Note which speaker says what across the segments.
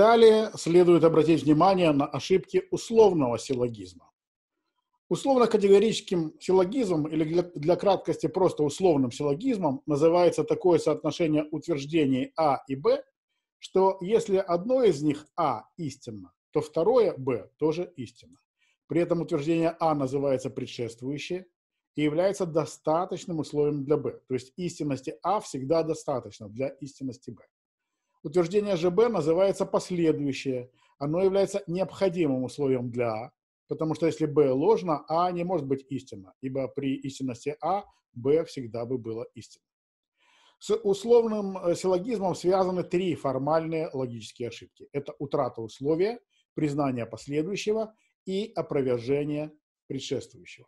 Speaker 1: Далее следует обратить внимание на ошибки условного силлогизма. Условно-категорическим силлогизмом или для, для краткости просто условным силлогизмом называется такое соотношение утверждений А и Б, что если одно из них А истинно, то второе Б тоже истинно. При этом утверждение А называется предшествующее и является достаточным условием для Б. То есть истинности А всегда достаточно для истинности Б. Утверждение ЖБ называется последующее. Оно является необходимым условием для А, потому что если Б ложно, А не может быть истинно, ибо при истинности А Б всегда бы было истинно. С условным э, силлогизмом связаны три формальные логические ошибки. Это утрата условия, признание последующего и опровержение предшествующего.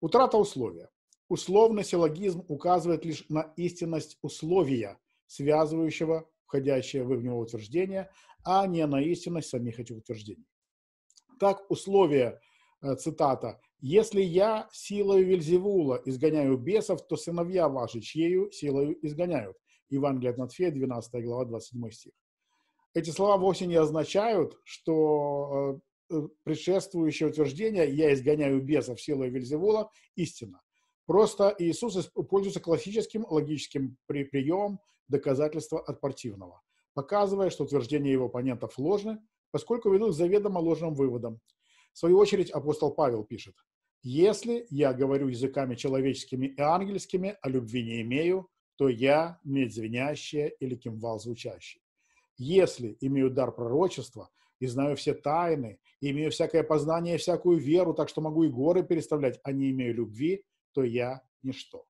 Speaker 1: Утрата условия. Условный силлогизм указывает лишь на истинность условия, связывающего входящее в него утверждение, а не на истинность самих этих утверждений. Так, условие, э, цитата, «Если я силою Вельзевула изгоняю бесов, то сыновья ваши чьею силою изгоняют». Евангелие от Матфея, 12 глава, 27 стих. Эти слова вовсе не означают, что э, э, предшествующее утверждение «я изгоняю бесов силой Вельзевула» истина. Просто Иисус пользуется классическим логическим приемом, доказательства от противного, показывая, что утверждения его оппонентов ложны, поскольку ведут к заведомо ложным выводам. В свою очередь апостол Павел пишет, «Если я говорю языками человеческими и ангельскими, а любви не имею, то я медь звенящая или кимвал звучащий. Если имею дар пророчества и знаю все тайны, и имею всякое познание и всякую веру, так что могу и горы переставлять, а не имею любви, то я ничто».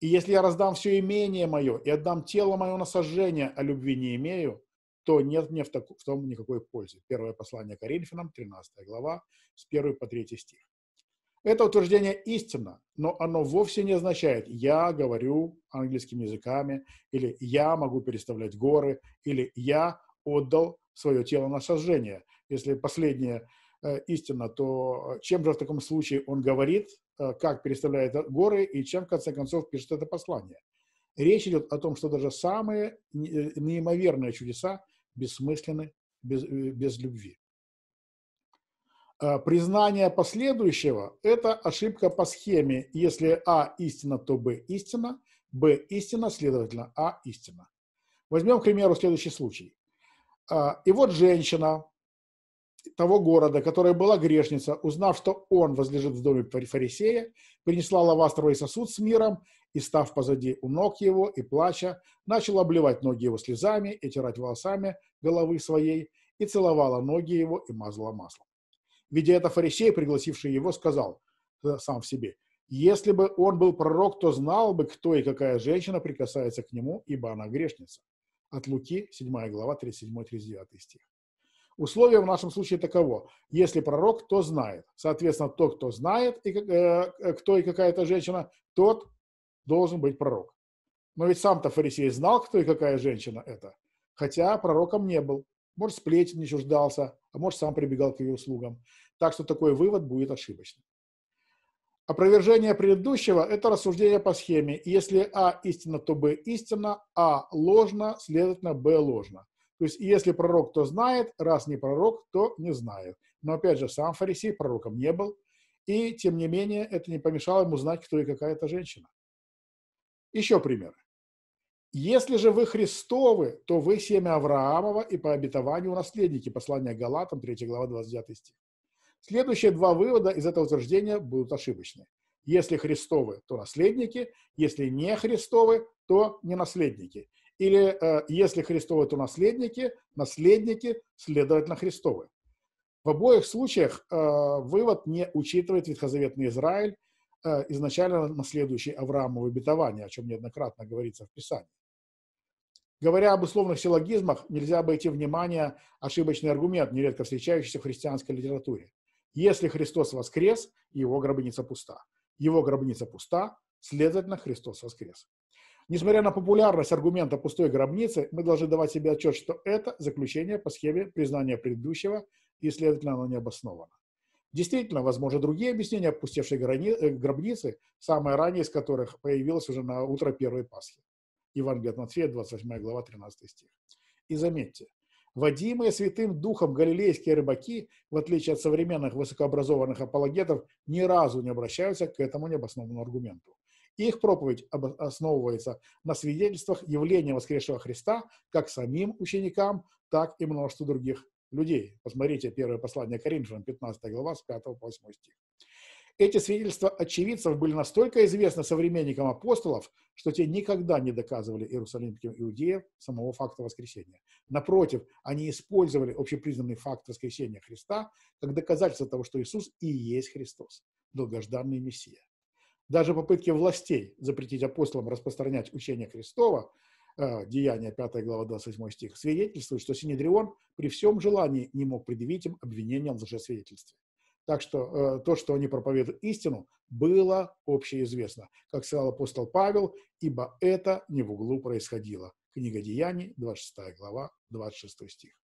Speaker 1: И если я раздам все имение мое и отдам тело мое на сожжение, а любви не имею, то нет мне в, так, в том никакой пользы. Первое послание Коринфянам, 13 глава, с 1 по 3 стих. Это утверждение истинно, но оно вовсе не означает «я говорю английскими языками» или «я могу переставлять горы» или «я отдал свое тело на сожжение». Если последнее э, истинно, то э, чем же в таком случае он говорит Э, как переставляет горы и чем, в конце концов, пишет это послание. Речь идет о том, что даже самые э, неимоверные чудеса бессмысленны без, э, без любви. Признание последующего – это ошибка по схеме «если А истина, то Б истина», Б истина, следовательно, А истина. Возьмем, к примеру, следующий случай. И вот женщина того города, которая была грешница, узнав, что он возлежит в доме фарисея, принесла лавастровый сосуд с миром и, став позади у ног его и плача, начала обливать ноги его слезами и тирать волосами головы своей, и целовала ноги его и мазала маслом. Видя это, фарисей, пригласивший его, сказал э, сам в себе, «Если бы он был пророк, то знал бы, кто и какая женщина прикасается к нему, ибо она грешница». От Луки, 7 глава, 37-39 стих. Условие в нашем случае таково. Если пророк, то знает. Соответственно, тот, кто знает, и, э, э кто и какая-то женщина, тот должен быть пророк. Но ведь сам-то фарисей знал, кто и какая женщина это. Хотя пророком не был. Может, сплетен не чуждался, а может, сам прибегал к ее услугам. Так что такой вывод будет ошибочным. Опровержение предыдущего – это рассуждение по схеме. Если А истина, то Б истина, А ложно, следовательно, Б ложно. То есть, если пророк, то знает, раз не пророк, то не знает. Но опять же, сам фарисей пророком не был, и тем не менее это не помешало ему знать, кто и какая это женщина. Еще примеры. Если же вы Христовы, то вы семя Авраамова и по обетованию наследники. Послание Галатам, 3 глава, 29 стих. Следующие два вывода из этого утверждения будут ошибочны. Если Христовы, то наследники, если не Христовы, то не наследники. Или э, если Христовы, то наследники, наследники, следовательно, Христовы. В обоих случаях э, вывод не учитывает ветхозаветный Израиль, э, изначально наследующий Авраамову обетование, о чем неоднократно говорится в Писании. Говоря об условных силлогизмах, нельзя обойти внимание ошибочный аргумент, нередко встречающийся в христианской литературе. Если Христос воскрес, его гробница пуста. Его гробница пуста, следовательно, Христос воскрес. Несмотря на популярность аргумента пустой гробницы, мы должны давать себе отчет, что это заключение по схеме признания предыдущего, и, следовательно, оно не обосновано. Действительно, возможно, другие объяснения опустевшей э, гробницы, самое раннее из которых появилось уже на утро первой Пасхи. Евангелие от Матфея, 28 глава, 13 стих. И заметьте, водимые Святым Духом галилейские рыбаки, в отличие от современных высокообразованных апологетов, ни разу не обращаются к этому необоснованному аргументу их проповедь основывается на свидетельствах явления воскресшего Христа как самим ученикам, так и множеству других людей. Посмотрите первое послание Коринфянам, 15 глава, с 5 по 8 стих. Эти свидетельства очевидцев были настолько известны современникам апостолов, что те никогда не доказывали иерусалимским иудеям самого факта воскресения. Напротив, они использовали общепризнанный факт воскресения Христа как доказательство того, что Иисус и есть Христос, долгожданный Мессия. Даже попытки властей запретить апостолам распространять учение Христова, э, Деяния 5 глава 28 стих, свидетельствует, что Синедрион при всем желании не мог предъявить им обвинение в лжесвидетельстве. Так что э, то, что они проповедуют истину, было общеизвестно, как сказал апостол Павел, ибо это не в углу происходило. Книга Деяний, 26 глава, 26 стих.